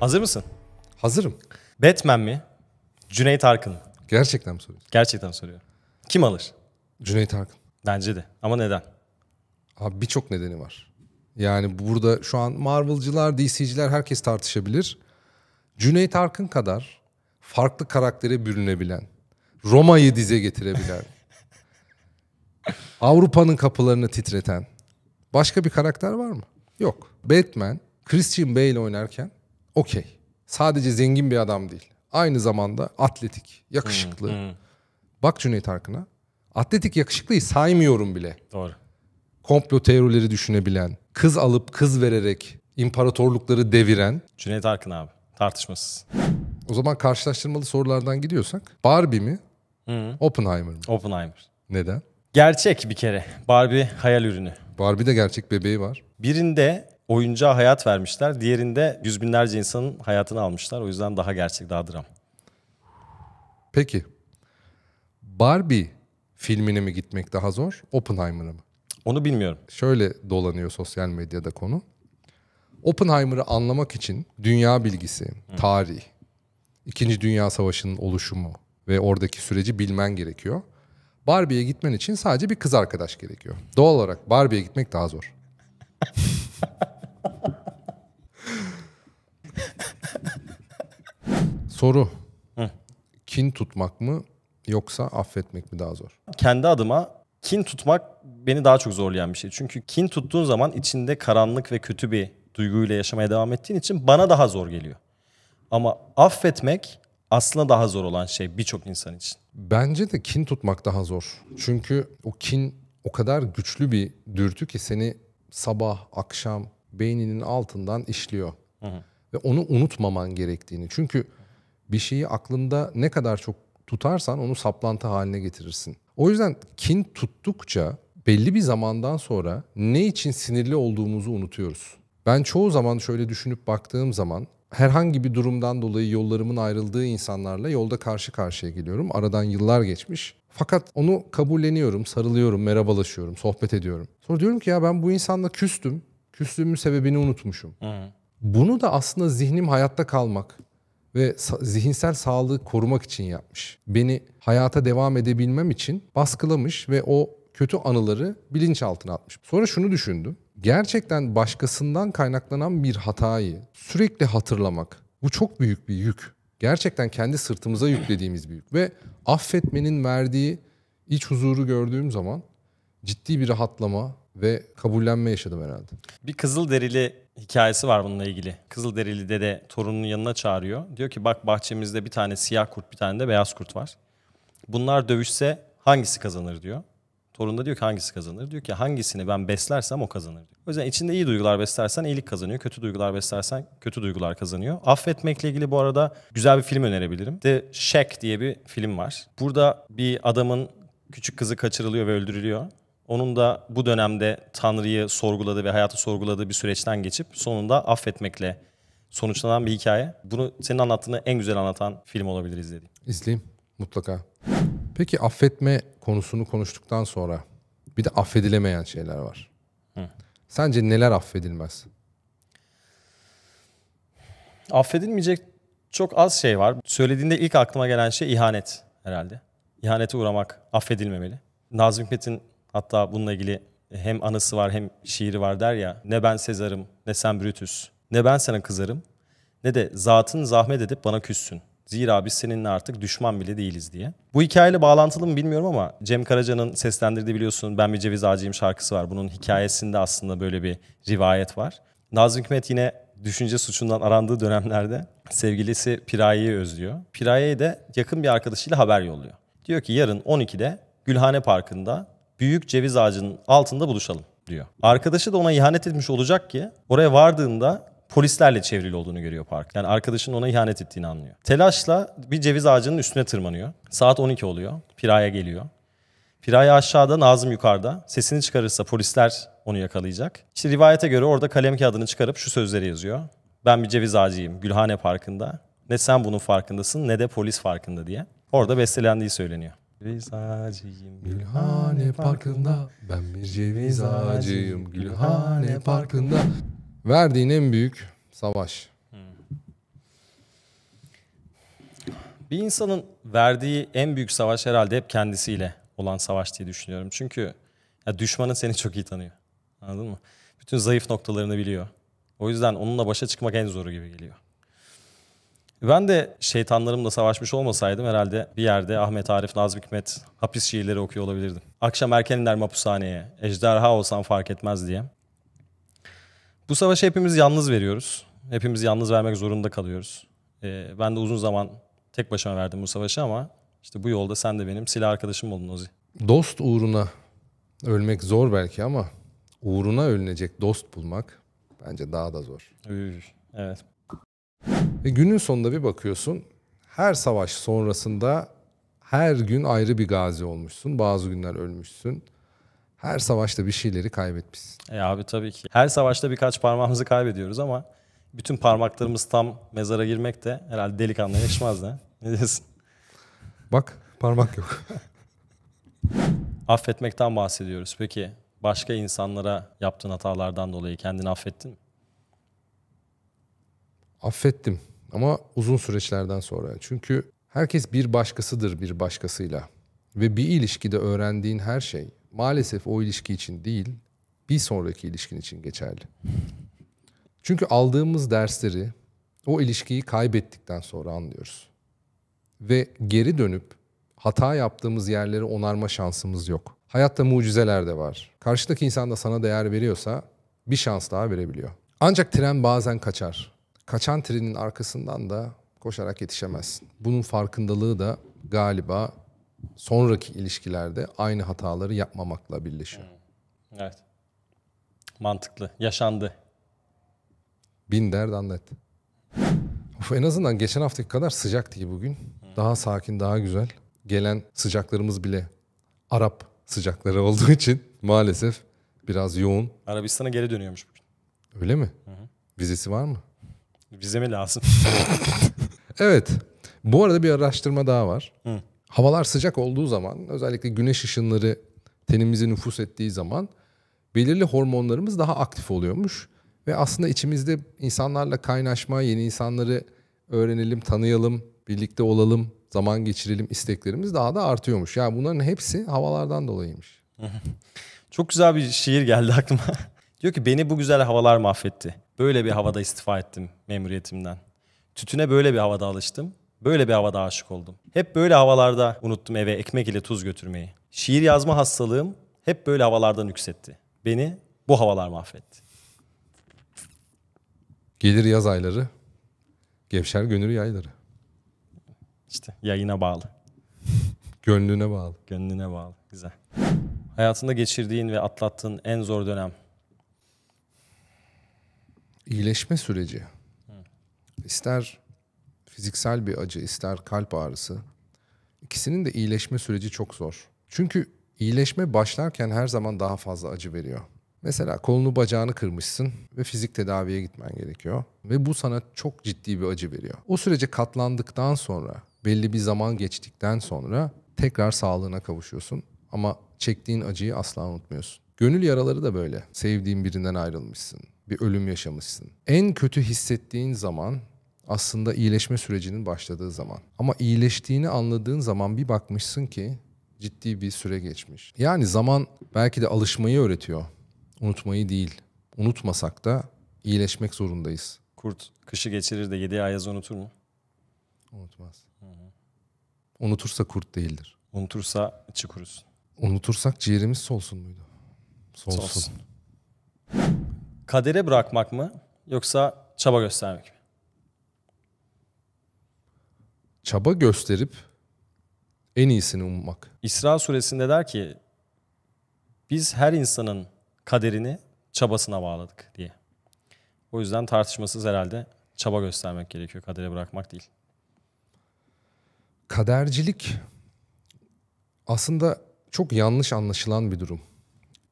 Hazır mısın? Hazırım. Batman mi? Cüneyt Arkın mı? Gerçekten mi soruyorsun? Gerçekten soruyorum. Kim alır? Cüneyt Arkın. Bence de. Ama neden? Abi birçok nedeni var. Yani burada şu an Marvel'cılar, DC'ciler herkes tartışabilir. Cüneyt Arkın kadar farklı karaktere bürünebilen, Roma'yı dize getirebilen, Avrupa'nın kapılarını titreten başka bir karakter var mı? Yok. Batman, Christian Bale oynarken okey. Sadece zengin bir adam değil. Aynı zamanda atletik, yakışıklı. Hmm, hmm. Bak Cüneyt Arkın'a. Atletik yakışıklıyı saymıyorum bile. Doğru. Komplo teorileri düşünebilen, kız alıp kız vererek imparatorlukları deviren. Cüneyt Arkın abi tartışmasız. O zaman karşılaştırmalı sorulardan gidiyorsak Barbie mi? Hı. Oppenheimer mi? Oppenheimer. Neden? Gerçek bir kere. Barbie hayal ürünü. Barbie de gerçek bebeği var. Birinde oyuncağa hayat vermişler. Diğerinde yüz binlerce insanın hayatını almışlar. O yüzden daha gerçek, daha dram. Peki. Barbie filmine mi gitmek daha zor, Oppenheimer'a mı? Onu bilmiyorum. Şöyle dolanıyor sosyal medyada konu. Oppenheimer'ı anlamak için dünya bilgisi, tarih, İkinci Dünya Savaşı'nın oluşumu ve oradaki süreci bilmen gerekiyor. Barbie'ye gitmen için sadece bir kız arkadaş gerekiyor. Doğal olarak Barbie'ye gitmek daha zor. Soru. Hı. Kin tutmak mı yoksa affetmek mi daha zor? Kendi adıma kin tutmak beni daha çok zorlayan bir şey. Çünkü kin tuttuğun zaman içinde karanlık ve kötü bir duyguyla yaşamaya devam ettiğin için bana daha zor geliyor. Ama affetmek aslında daha zor olan şey birçok insan için. Bence de kin tutmak daha zor. Çünkü o kin o kadar güçlü bir dürtü ki seni sabah, akşam beyninin altından işliyor. Hı hı. Ve onu unutmaman gerektiğini. Çünkü bir şeyi aklında ne kadar çok tutarsan onu saplantı haline getirirsin. O yüzden kin tuttukça belli bir zamandan sonra ne için sinirli olduğumuzu unutuyoruz. Ben çoğu zaman şöyle düşünüp baktığım zaman herhangi bir durumdan dolayı yollarımın ayrıldığı insanlarla yolda karşı karşıya geliyorum. Aradan yıllar geçmiş. Fakat onu kabulleniyorum, sarılıyorum, merhabalaşıyorum, sohbet ediyorum. Sonra diyorum ki ya ben bu insanla küstüm. Küstüğümün sebebini unutmuşum. Hı. Bunu da aslında zihnim hayatta kalmak, ve zihinsel sağlığı korumak için yapmış. Beni hayata devam edebilmem için baskılamış ve o kötü anıları bilinçaltına atmış. Sonra şunu düşündüm. Gerçekten başkasından kaynaklanan bir hatayı sürekli hatırlamak bu çok büyük bir yük. Gerçekten kendi sırtımıza yüklediğimiz bir yük ve affetmenin verdiği iç huzuru gördüğüm zaman ciddi bir rahatlama ve kabullenme yaşadım herhalde. Bir kızıl derili hikayesi var bununla ilgili. Kızılderili dede torununun yanına çağırıyor. Diyor ki bak bahçemizde bir tane siyah kurt bir tane de beyaz kurt var. Bunlar dövüşse hangisi kazanır diyor. Torun da diyor ki hangisi kazanır? Diyor ki hangisini ben beslersem o kazanır diyor. O yüzden içinde iyi duygular beslersen iyilik kazanıyor. Kötü duygular beslersen kötü duygular kazanıyor. Affetmekle ilgili bu arada güzel bir film önerebilirim. The Shack diye bir film var. Burada bir adamın küçük kızı kaçırılıyor ve öldürülüyor. Onun da bu dönemde Tanrı'yı sorguladığı ve hayatı sorguladığı bir süreçten geçip sonunda affetmekle sonuçlanan bir hikaye. Bunu senin anlattığını en güzel anlatan film olabilir izlediğim. İzleyeyim mutlaka. Peki affetme konusunu konuştuktan sonra bir de affedilemeyen şeyler var. Hı. Sence neler affedilmez? Affedilmeyecek çok az şey var. Söylediğinde ilk aklıma gelen şey ihanet herhalde. İhanete uğramak affedilmemeli. Nazım Hikmet'in Hatta bununla ilgili hem anısı var hem şiiri var der ya. Ne ben Sezar'ım ne sen Brutus. Ne ben sana kızarım ne de zatın zahmet edip bana küssün. Zira biz seninle artık düşman bile değiliz diye. Bu hikayeyle bağlantılı mı bilmiyorum ama Cem Karaca'nın seslendirdiği biliyorsun Ben Bir Ceviz Ağacıyım şarkısı var. Bunun hikayesinde aslında böyle bir rivayet var. Nazım Hikmet yine düşünce suçundan arandığı dönemlerde sevgilisi Piraye'yi özlüyor. Piraye de yakın bir arkadaşıyla haber yolluyor. Diyor ki yarın 12'de Gülhane Parkı'nda büyük ceviz ağacının altında buluşalım diyor. Arkadaşı da ona ihanet etmiş olacak ki oraya vardığında polislerle çevrili olduğunu görüyor park. Yani arkadaşının ona ihanet ettiğini anlıyor. Telaşla bir ceviz ağacının üstüne tırmanıyor. Saat 12 oluyor. Piraya geliyor. Piraya aşağıda, Nazım yukarıda. Sesini çıkarırsa polisler onu yakalayacak. İşte rivayete göre orada kalem kağıdını çıkarıp şu sözleri yazıyor. Ben bir ceviz ağacıyım Gülhane Parkı'nda. Ne sen bunun farkındasın ne de polis farkında diye. Orada bestelendiği söyleniyor ceviz ağacıyım Gülhane Parkı'nda. Ben bir ceviz ağacıyım Gülhane Parkı'nda. Verdiğin en büyük savaş. Hmm. Bir insanın verdiği en büyük savaş herhalde hep kendisiyle olan savaş diye düşünüyorum. Çünkü ya düşmanın seni çok iyi tanıyor. Anladın mı? Bütün zayıf noktalarını biliyor. O yüzden onunla başa çıkmak en zoru gibi geliyor. Ben de şeytanlarımla savaşmış olmasaydım herhalde bir yerde Ahmet Arif Nazım Hikmet hapis şiirleri okuyor olabilirdim. Akşam erken iner mapushaneye, ejderha olsan fark etmez diye. Bu savaşı hepimiz yalnız veriyoruz. Hepimiz yalnız vermek zorunda kalıyoruz. Ee, ben de uzun zaman tek başıma verdim bu savaşı ama işte bu yolda sen de benim silah arkadaşım oldun Ozi. Dost uğruna ölmek zor belki ama uğruna ölünecek dost bulmak bence daha da zor. Evet. Ve günün sonunda bir bakıyorsun her savaş sonrasında her gün ayrı bir gazi olmuşsun. Bazı günler ölmüşsün. Her savaşta bir şeyleri kaybetmişsin. E abi tabii ki. Her savaşta birkaç parmağımızı kaybediyoruz ama bütün parmaklarımız tam mezara girmek de herhalde delikanlı yaşmaz da. Ne diyorsun? Bak parmak yok. Affetmekten bahsediyoruz. Peki başka insanlara yaptığın hatalardan dolayı kendini affettin mi? affettim ama uzun süreçlerden sonra. Çünkü herkes bir başkasıdır bir başkasıyla ve bir ilişkide öğrendiğin her şey maalesef o ilişki için değil bir sonraki ilişkin için geçerli. Çünkü aldığımız dersleri o ilişkiyi kaybettikten sonra anlıyoruz. Ve geri dönüp hata yaptığımız yerleri onarma şansımız yok. Hayatta mucizeler de var. Karşıdaki insan da sana değer veriyorsa bir şans daha verebiliyor. Ancak tren bazen kaçar kaçan trenin arkasından da koşarak yetişemezsin. Bunun farkındalığı da galiba sonraki ilişkilerde aynı hataları yapmamakla birleşiyor. Hmm. Evet. Mantıklı. Yaşandı. Bin dert anlat. Of, en azından geçen haftaki kadar sıcak değil bugün. Hmm. Daha sakin, daha güzel. Gelen sıcaklarımız bile Arap sıcakları olduğu için maalesef biraz yoğun. Arabistan'a geri dönüyormuş bugün. Öyle mi? Hı hı. Vizesi var mı? Vize mi lazım? evet. Bu arada bir araştırma daha var. Hı. Havalar sıcak olduğu zaman özellikle güneş ışınları tenimize nüfus ettiği zaman belirli hormonlarımız daha aktif oluyormuş. Ve aslında içimizde insanlarla kaynaşma, yeni insanları öğrenelim, tanıyalım, birlikte olalım, zaman geçirelim isteklerimiz daha da artıyormuş. Yani bunların hepsi havalardan dolayıymış. Çok güzel bir şiir geldi aklıma. Diyor ki beni bu güzel havalar mahvetti. Böyle bir havada istifa ettim memuriyetimden. Tütüne böyle bir havada alıştım. Böyle bir havada aşık oldum. Hep böyle havalarda unuttum eve ekmek ile tuz götürmeyi. Şiir yazma hastalığım hep böyle havalardan yükseltti. Beni bu havalar mahvetti. Gelir yaz ayları, gevşer gönül yayları. İşte yayına bağlı. Gönlüne bağlı. Gönlüne bağlı. Güzel. Hayatında geçirdiğin ve atlattığın en zor dönem iyileşme süreci ister fiziksel bir acı ister kalp ağrısı ikisinin de iyileşme süreci çok zor. Çünkü iyileşme başlarken her zaman daha fazla acı veriyor. Mesela kolunu bacağını kırmışsın ve fizik tedaviye gitmen gerekiyor. Ve bu sana çok ciddi bir acı veriyor. O sürece katlandıktan sonra, belli bir zaman geçtikten sonra tekrar sağlığına kavuşuyorsun. Ama çektiğin acıyı asla unutmuyorsun. Gönül yaraları da böyle. Sevdiğin birinden ayrılmışsın bir ölüm yaşamışsın. En kötü hissettiğin zaman aslında iyileşme sürecinin başladığı zaman. Ama iyileştiğini anladığın zaman bir bakmışsın ki ciddi bir süre geçmiş. Yani zaman belki de alışmayı öğretiyor. Unutmayı değil. Unutmasak da iyileşmek zorundayız. Kurt kışı geçirir de yedi ayaz unutur mu? Unutmaz. Hı hı. Unutursa kurt değildir. Unutursa çukuruz. Unutursak ciğerimiz solsun muydu? Solsun. solsun kadere bırakmak mı yoksa çaba göstermek mi? Çaba gösterip en iyisini ummak. İsra suresinde der ki biz her insanın kaderini çabasına bağladık diye. O yüzden tartışmasız herhalde çaba göstermek gerekiyor kadere bırakmak değil. Kadercilik aslında çok yanlış anlaşılan bir durum.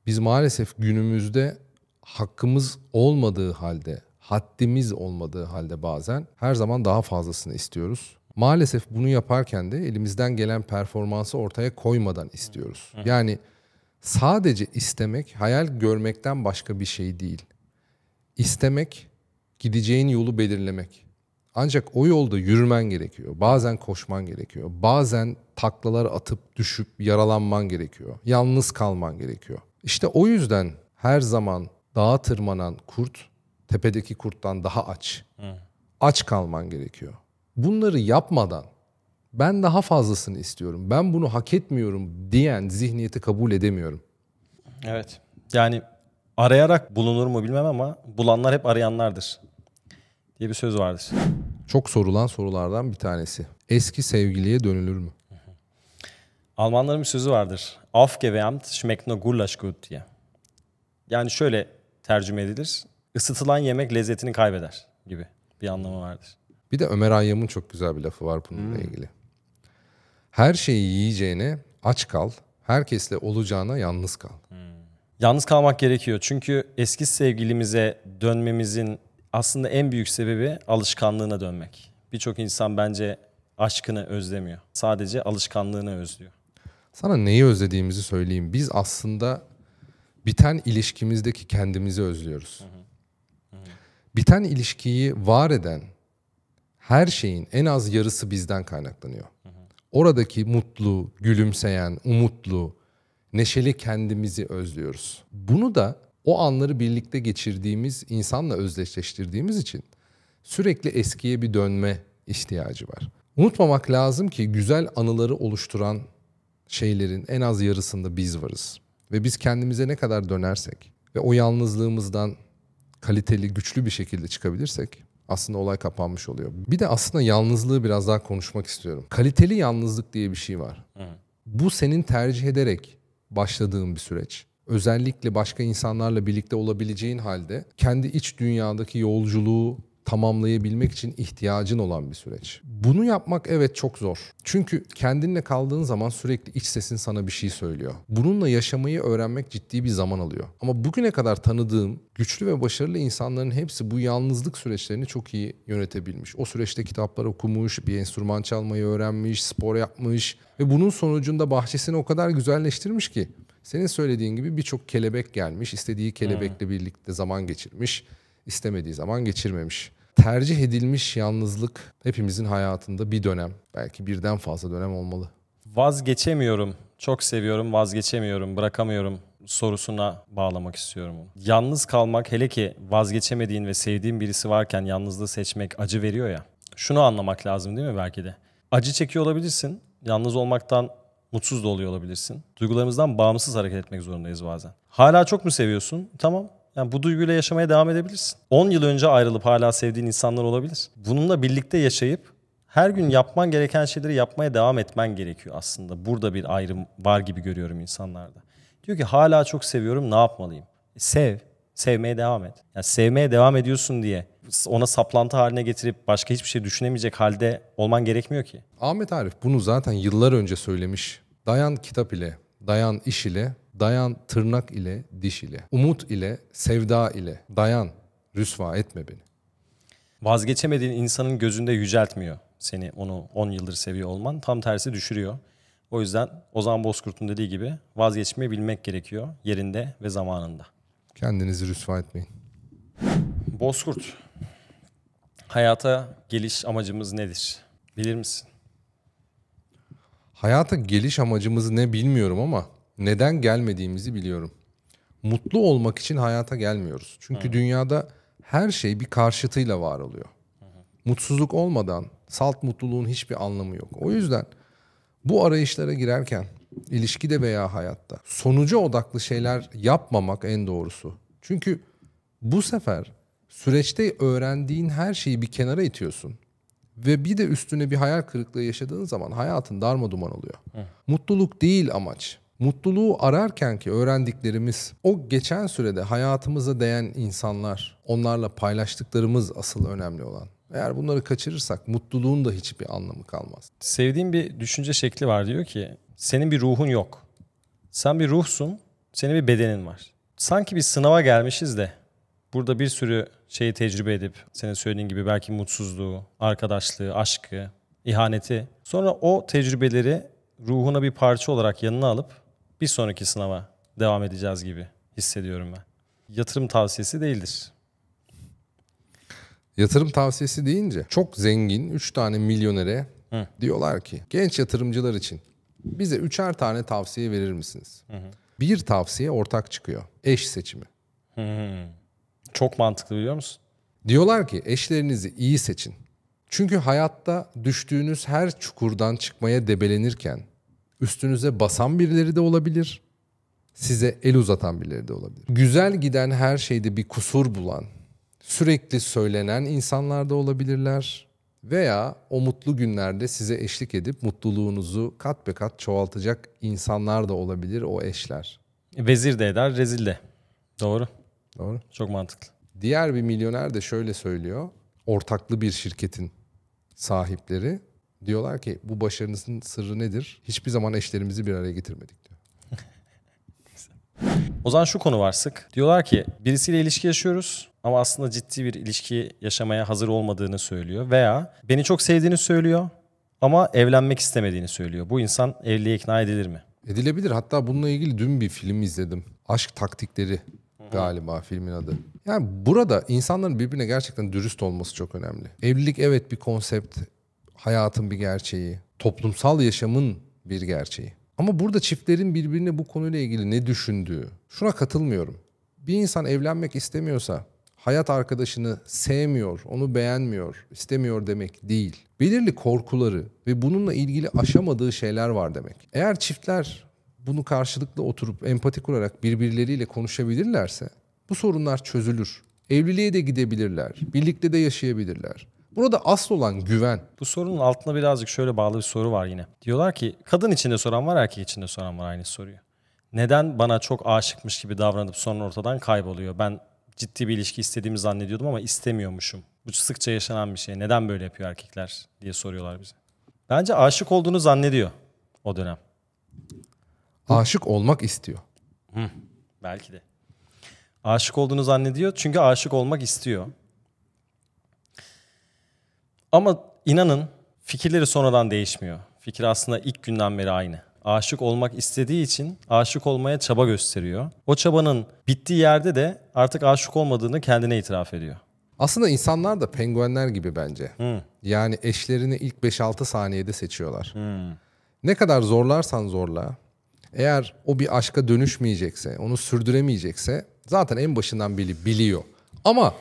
Biz maalesef günümüzde hakkımız olmadığı halde, haddimiz olmadığı halde bazen her zaman daha fazlasını istiyoruz. Maalesef bunu yaparken de elimizden gelen performansı ortaya koymadan istiyoruz. Yani sadece istemek hayal görmekten başka bir şey değil. İstemek gideceğin yolu belirlemek. Ancak o yolda yürümen gerekiyor. Bazen koşman gerekiyor. Bazen taklalar atıp düşüp yaralanman gerekiyor. Yalnız kalman gerekiyor. İşte o yüzden her zaman dağa tırmanan kurt tepedeki kurttan daha aç. Hı. Hmm. Aç kalman gerekiyor. Bunları yapmadan ben daha fazlasını istiyorum. Ben bunu hak etmiyorum diyen zihniyeti kabul edemiyorum. Evet. Yani arayarak bulunur mu bilmem ama bulanlar hep arayanlardır diye bir söz vardır. Çok sorulan sorulardan bir tanesi. Eski sevgiliye dönülür mü? Almanların bir sözü vardır. Aufgewärmt schmeckt nur Gulasch gut diye. Yani şöyle tercüme edilir. Isıtılan yemek lezzetini kaybeder gibi bir anlamı vardır. Bir de Ömer Hayyam'ın çok güzel bir lafı var bununla hmm. ilgili. Her şeyi yiyeceğine aç kal, herkesle olacağına yalnız kal. Hmm. Yalnız kalmak gerekiyor çünkü eski sevgilimize dönmemizin aslında en büyük sebebi alışkanlığına dönmek. Birçok insan bence aşkını özlemiyor. Sadece alışkanlığını özlüyor. Sana neyi özlediğimizi söyleyeyim. Biz aslında biten ilişkimizdeki kendimizi özlüyoruz. biten ilişkiyi var eden her şeyin en az yarısı bizden kaynaklanıyor. Oradaki mutlu, gülümseyen, umutlu, neşeli kendimizi özlüyoruz. Bunu da o anları birlikte geçirdiğimiz insanla özdeşleştirdiğimiz için sürekli eskiye bir dönme ihtiyacı var. Unutmamak lazım ki güzel anıları oluşturan şeylerin en az yarısında biz varız. Ve biz kendimize ne kadar dönersek ve o yalnızlığımızdan kaliteli, güçlü bir şekilde çıkabilirsek aslında olay kapanmış oluyor. Bir de aslında yalnızlığı biraz daha konuşmak istiyorum. Kaliteli yalnızlık diye bir şey var. Hı. Bu senin tercih ederek başladığın bir süreç. Özellikle başka insanlarla birlikte olabileceğin halde kendi iç dünyadaki yolculuğu tamamlayabilmek için ihtiyacın olan bir süreç. Bunu yapmak evet çok zor. Çünkü kendinle kaldığın zaman sürekli iç sesin sana bir şey söylüyor. Bununla yaşamayı öğrenmek ciddi bir zaman alıyor. Ama bugüne kadar tanıdığım güçlü ve başarılı insanların hepsi bu yalnızlık süreçlerini çok iyi yönetebilmiş. O süreçte kitaplar okumuş, bir enstrüman çalmayı öğrenmiş, spor yapmış ve bunun sonucunda bahçesini o kadar güzelleştirmiş ki senin söylediğin gibi birçok kelebek gelmiş, istediği kelebekle birlikte zaman geçirmiş istemediği zaman geçirmemiş. Tercih edilmiş yalnızlık hepimizin hayatında bir dönem, belki birden fazla dönem olmalı. Vazgeçemiyorum, çok seviyorum, vazgeçemiyorum, bırakamıyorum sorusuna bağlamak istiyorum Yalnız kalmak hele ki vazgeçemediğin ve sevdiğin birisi varken yalnızlığı seçmek acı veriyor ya. Şunu anlamak lazım değil mi belki de? Acı çekiyor olabilirsin. Yalnız olmaktan mutsuz da oluyor olabilirsin. Duygularımızdan bağımsız hareket etmek zorundayız bazen. Hala çok mu seviyorsun? Tamam. Yani bu duyguyla yaşamaya devam edebilirsin. 10 yıl önce ayrılıp hala sevdiğin insanlar olabilir. Bununla birlikte yaşayıp her gün yapman gereken şeyleri yapmaya devam etmen gerekiyor aslında. Burada bir ayrım var gibi görüyorum insanlarda. Diyor ki hala çok seviyorum ne yapmalıyım? E, sev. Sevmeye devam et. Yani sevmeye devam ediyorsun diye ona saplantı haline getirip başka hiçbir şey düşünemeyecek halde olman gerekmiyor ki. Ahmet Arif bunu zaten yıllar önce söylemiş. Dayan kitap ile, dayan iş ile, Dayan tırnak ile, diş ile. Umut ile, sevda ile. Dayan, rüsva etme beni. Vazgeçemediğin insanın gözünde yüceltmiyor seni onu 10 yıldır seviyor olman. Tam tersi düşürüyor. O yüzden Ozan Bozkurt'un dediği gibi vazgeçmeyi bilmek gerekiyor yerinde ve zamanında. Kendinizi rüsva etmeyin. Bozkurt, hayata geliş amacımız nedir? Bilir misin? Hayata geliş amacımızı ne bilmiyorum ama neden gelmediğimizi biliyorum. Mutlu olmak için hayata gelmiyoruz. Çünkü Hı. dünyada her şey bir karşıtıyla var oluyor. Mutsuzluk olmadan salt mutluluğun hiçbir anlamı yok. O yüzden bu arayışlara girerken ilişkide veya hayatta sonuca odaklı şeyler yapmamak en doğrusu. Çünkü bu sefer süreçte öğrendiğin her şeyi bir kenara itiyorsun. Ve bir de üstüne bir hayal kırıklığı yaşadığın zaman hayatın darma duman oluyor. Hı. Mutluluk değil amaç. Mutluluğu ararken ki öğrendiklerimiz, o geçen sürede hayatımıza değen insanlar, onlarla paylaştıklarımız asıl önemli olan. Eğer bunları kaçırırsak mutluluğun da hiçbir anlamı kalmaz. Sevdiğim bir düşünce şekli var diyor ki senin bir ruhun yok. Sen bir ruhsun, senin bir bedenin var. Sanki bir sınava gelmişiz de burada bir sürü şeyi tecrübe edip senin söylediğin gibi belki mutsuzluğu, arkadaşlığı, aşkı, ihaneti. Sonra o tecrübeleri ruhuna bir parça olarak yanına alıp bir sonraki sınava devam edeceğiz gibi hissediyorum ben. Yatırım tavsiyesi değildir. Yatırım tavsiyesi deyince çok zengin 3 tane milyonere Hı. diyorlar ki genç yatırımcılar için bize üçer tane tavsiye verir misiniz? Hı hı. Bir tavsiye ortak çıkıyor. Eş seçimi. Hı hı. Çok mantıklı biliyor musun? Diyorlar ki eşlerinizi iyi seçin. Çünkü hayatta düştüğünüz her çukurdan çıkmaya debelenirken Üstünüze basan birileri de olabilir. Size el uzatan birileri de olabilir. Güzel giden her şeyde bir kusur bulan, sürekli söylenen insanlar da olabilirler. Veya o mutlu günlerde size eşlik edip mutluluğunuzu kat be kat çoğaltacak insanlar da olabilir o eşler. Vezir de eder, rezil de. Doğru. Doğru. Çok mantıklı. Diğer bir milyoner de şöyle söylüyor. Ortaklı bir şirketin sahipleri Diyorlar ki bu başarınızın sırrı nedir? Hiçbir zaman eşlerimizi bir araya getirmedik diyor. o zaman şu konu var sık. Diyorlar ki birisiyle ilişki yaşıyoruz ama aslında ciddi bir ilişki yaşamaya hazır olmadığını söylüyor veya beni çok sevdiğini söylüyor ama evlenmek istemediğini söylüyor. Bu insan evliliğe ikna edilir mi? Edilebilir. Hatta bununla ilgili dün bir film izledim. Aşk Taktikleri galiba filmin adı. Yani burada insanların birbirine gerçekten dürüst olması çok önemli. Evlilik evet bir konsept, hayatın bir gerçeği, toplumsal yaşamın bir gerçeği. Ama burada çiftlerin birbirine bu konuyla ilgili ne düşündüğü, şuna katılmıyorum. Bir insan evlenmek istemiyorsa hayat arkadaşını sevmiyor, onu beğenmiyor, istemiyor demek değil. Belirli korkuları ve bununla ilgili aşamadığı şeyler var demek. Eğer çiftler bunu karşılıklı oturup empati kurarak birbirleriyle konuşabilirlerse bu sorunlar çözülür. Evliliğe de gidebilirler, birlikte de yaşayabilirler. Burada asıl olan güven. Bu sorunun altında birazcık şöyle bağlı bir soru var yine. Diyorlar ki kadın içinde soran var erkek içinde soran var aynı soruyu. Neden bana çok aşıkmış gibi davranıp sonra ortadan kayboluyor? Ben ciddi bir ilişki istediğimi zannediyordum ama istemiyormuşum. Bu sıkça yaşanan bir şey. Neden böyle yapıyor erkekler diye soruyorlar bize. Bence aşık olduğunu zannediyor o dönem. Aşık olmak istiyor. Hı, belki de. Aşık olduğunu zannediyor çünkü aşık olmak istiyor. Ama inanın fikirleri sonradan değişmiyor. Fikir aslında ilk günden beri aynı. Aşık olmak istediği için aşık olmaya çaba gösteriyor. O çabanın bittiği yerde de artık aşık olmadığını kendine itiraf ediyor. Aslında insanlar da penguenler gibi bence. Hmm. Yani eşlerini ilk 5-6 saniyede seçiyorlar. Hmm. Ne kadar zorlarsan zorla eğer o bir aşka dönüşmeyecekse, onu sürdüremeyecekse zaten en başından beri biliyor. Ama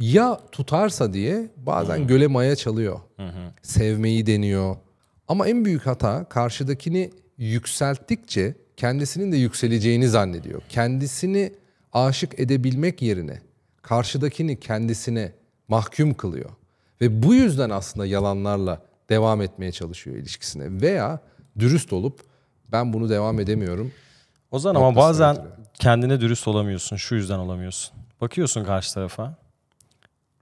ya tutarsa diye bazen hı göle maya çalıyor. Hı-hı. Sevmeyi deniyor. Ama en büyük hata karşıdakini yükselttikçe kendisinin de yükseleceğini zannediyor. Kendisini aşık edebilmek yerine karşıdakini kendisine mahkum kılıyor. Ve bu yüzden aslında yalanlarla devam etmeye çalışıyor ilişkisine. Veya dürüst olup ben bunu devam edemiyorum. o zaman ama bazen getiriyor. kendine dürüst olamıyorsun. Şu yüzden olamıyorsun. Bakıyorsun karşı tarafa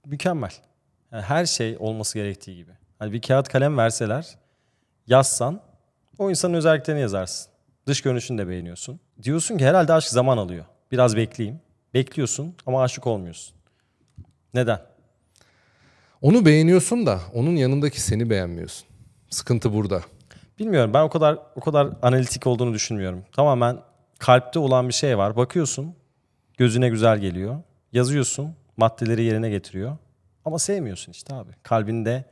mükemmel. Yani her şey olması gerektiği gibi. Hani bir kağıt kalem verseler yazsan o insanın özelliklerini yazarsın. Dış görünüşünü de beğeniyorsun. Diyorsun ki herhalde aşk zaman alıyor. Biraz bekleyeyim. Bekliyorsun ama aşık olmuyorsun. Neden? Onu beğeniyorsun da onun yanındaki seni beğenmiyorsun. Sıkıntı burada. Bilmiyorum ben o kadar o kadar analitik olduğunu düşünmüyorum. Tamamen kalpte olan bir şey var. Bakıyorsun gözüne güzel geliyor. Yazıyorsun maddeleri yerine getiriyor. Ama sevmiyorsun işte abi. Kalbinde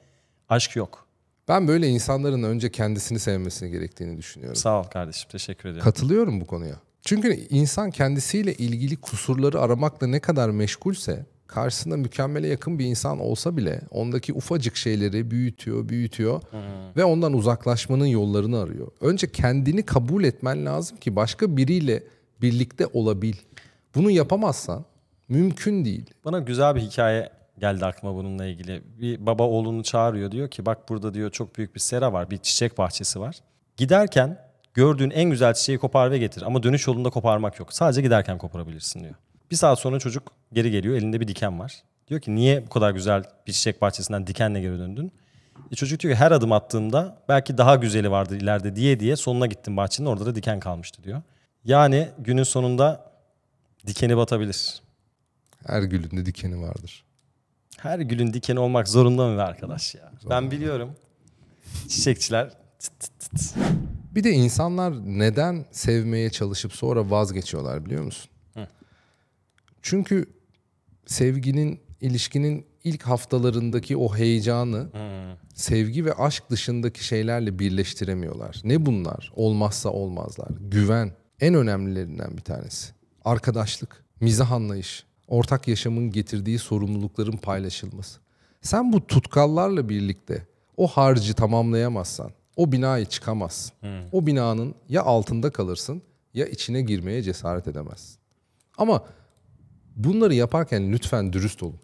aşk yok. Ben böyle insanların önce kendisini sevmesini gerektiğini düşünüyorum. Sağ ol kardeşim. Teşekkür ederim. Katılıyorum bu konuya. Çünkü insan kendisiyle ilgili kusurları aramakla ne kadar meşgulse karşısında mükemmele yakın bir insan olsa bile ondaki ufacık şeyleri büyütüyor, büyütüyor hmm. ve ondan uzaklaşmanın yollarını arıyor. Önce kendini kabul etmen lazım ki başka biriyle birlikte olabil. Bunu yapamazsan Mümkün değil. Bana güzel bir hikaye geldi aklıma bununla ilgili. Bir baba oğlunu çağırıyor diyor ki bak burada diyor çok büyük bir sera var bir çiçek bahçesi var. Giderken gördüğün en güzel çiçeği kopar ve getir ama dönüş yolunda koparmak yok. Sadece giderken koparabilirsin diyor. Bir saat sonra çocuk geri geliyor elinde bir diken var. Diyor ki niye bu kadar güzel bir çiçek bahçesinden dikenle geri döndün? E çocuk diyor ki her adım attığımda belki daha güzeli vardı ileride diye diye sonuna gittim bahçenin orada da diken kalmıştı diyor. Yani günün sonunda dikeni batabilir. Her gülün de dikeni vardır. Her gülün dikeni olmak zorunda mı be arkadaş ya? Zorunda. Ben biliyorum. Çiçekçiler Bir de insanlar neden sevmeye çalışıp sonra vazgeçiyorlar biliyor musun? Hı. Çünkü sevginin, ilişkinin ilk haftalarındaki o heyecanı Hı. sevgi ve aşk dışındaki şeylerle birleştiremiyorlar. Ne bunlar? Olmazsa olmazlar. Güven en önemlilerinden bir tanesi. Arkadaşlık, mizah anlayışı ortak yaşamın getirdiği sorumlulukların paylaşılması. Sen bu tutkallarla birlikte o harcı tamamlayamazsan o binayı çıkamazsın. Hmm. O binanın ya altında kalırsın ya içine girmeye cesaret edemezsin. Ama bunları yaparken lütfen dürüst olun.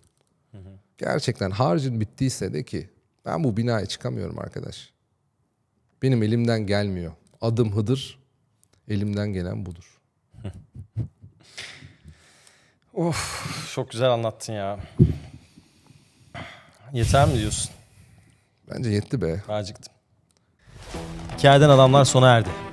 Hmm. Gerçekten harcın bittiyse de ki ben bu binaya çıkamıyorum arkadaş. Benim elimden gelmiyor. Adım hıdır, elimden gelen budur. Of çok güzel anlattın ya. Yeter mi diyorsun? Bence yetti be. Acıktım. Hikayeden adamlar sona erdi.